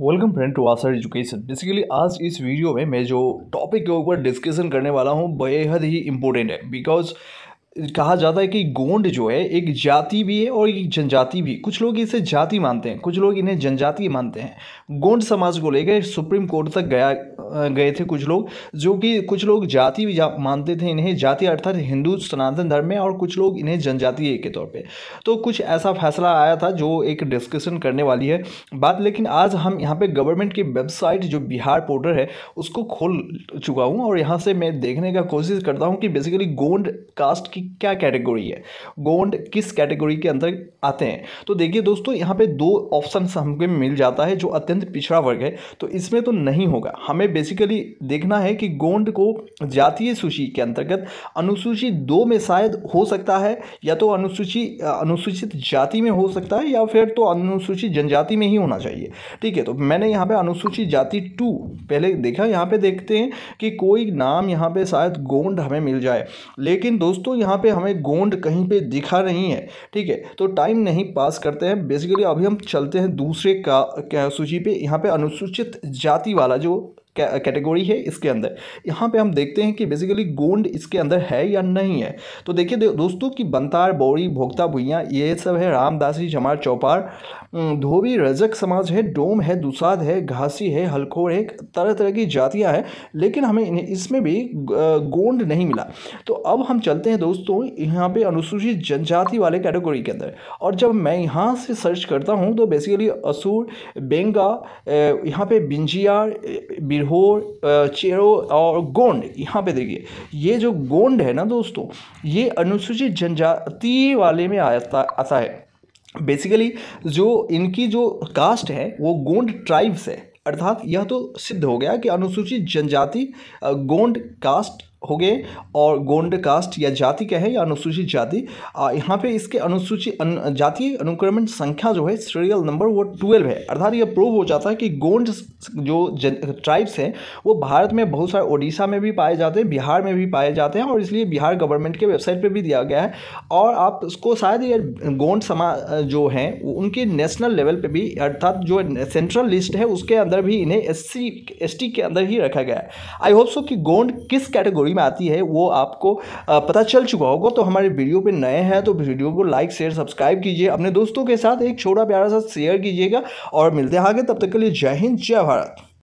welcome friend to आसर education basically आज इस वीडियो में मैं जो टॉपिक के ऊपर डिस्कशन करने वाला हूँ बेहद ही इंपॉर्टेंट है बिकॉज कहा जाता है कि गोंड जो है एक जाति भी है और एक जनजाति भी कुछ लोग इसे जाति मानते हैं कुछ लोग इन्हें जनजाति मानते हैं गोंड समाज को लेकर सुप्रीम कोर्ट तक गया गए थे कुछ लोग जो कि कुछ लोग जाति भी जा, मानते थे इन्हें जाति अर्थात हिंदू सनातन धर्म में और कुछ लोग इन्हें जनजातीय के तौर पर तो कुछ ऐसा फैसला आया था जो एक डिस्कशन करने वाली है बात लेकिन आज हम यहाँ पर गवर्नमेंट की वेबसाइट जो बिहार पोर्टल है उसको खोल चुका हूँ और यहाँ से मैं देखने का कोशिश करता हूँ कि बेसिकली गोंड कास्ट की क्या कैटेगरी है गोंड किस कैटेगरी के अंदर आते हैं तो देखिए दोस्तों यहाँ पे दो ऑप्शन हमको मिल जाता है जो अत्यंत पिछड़ा वर्ग है तो इसमें तो नहीं होगा हमें बेसिकली देखना है कि गोंड को जातीय सूची के अंतर्गत अनुसूची दो में शायद हो सकता है या तो अनुसूची अनुसूचित जाति में हो सकता है या फिर तो अनुसूचित जनजाति में ही होना चाहिए ठीक है तो मैंने यहाँ पर अनुसूचित जाति टू पहले देखा यहाँ पर देखते हैं कि कोई नाम यहाँ पर शायद गोंड हमें मिल जाए लेकिन दोस्तों यहाँ यहाँ पे हमें गोंड कहीं पे दिखा नहीं है ठीक है तो टाइम नहीं पास करते हैं बेसिकली अभी हम चलते हैं दूसरे का सूची पे यहाँ पे अनुसूचित जाति वाला जो कैटेगरी है इसके अंदर यहाँ पे हम देखते हैं कि बेसिकली गोंड इसके अंदर है या नहीं है तो देखिए दोस्तों कि बंतार बौरी भोक्ता भुइया ये सब है रामदासी जमार चौपार धोबी रजक समाज है डोम है दुसाद है घासी है हलखोर है तरह तरह की जातियाँ हैं लेकिन हमें इसमें भी गोंड नहीं मिला तो अब हम चलते हैं दोस्तों यहाँ पर अनुसूचित जनजाति वाले कैटेगोरी के अंदर और जब मैं यहाँ से सर्च करता हूँ तो बेसिकली असूर बेंगा यहाँ पे बिंजियार चिहो चिरो और गोंड यहाँ पे देखिए ये जो गोंड है ना दोस्तों ये अनुसूचित जनजाति वाले में आता आता है बेसिकली जो इनकी जो कास्ट है वो गोंड ट्राइब्स है अर्थात यह तो सिद्ध हो गया कि अनुसूचित जनजाति गोंड कास्ट हो गए और गोंड कास्ट या जाति क्या है या अनुसूचित जाति यहाँ पे इसके अनुसूचित अन, जाति अनुक्रमण संख्या जो है सीरियल नंबर वो ट्वेल्व है अर्थात ये प्रूव हो जाता है कि गोंड जो ट्राइब्स हैं वो भारत में बहुत सारे ओडिशा में भी पाए जाते हैं बिहार में भी पाए जाते हैं और इसलिए बिहार गवर्नमेंट के वेबसाइट पर भी दिया गया है और आप उसको शायद ये गोंड समा जो हैं उनके नेशनल लेवल पर भी अर्थात जो सेंट्रल लिस्ट है उसके अंदर भी इन्हें एस सी के अंदर ही रखा गया है आई होप सो कि गोंड किस कैटेगरी कैटेगरी में आती है वो आपको पता चल चुका होगा तो हमारे वीडियो पे नए हैं तो वीडियो को लाइक शेयर सब्सक्राइब कीजिए अपने दोस्तों के साथ एक छोटा प्यारा सा शेयर कीजिएगा और मिलते हैं आगे तब तक के लिए जय हिंद जय भारत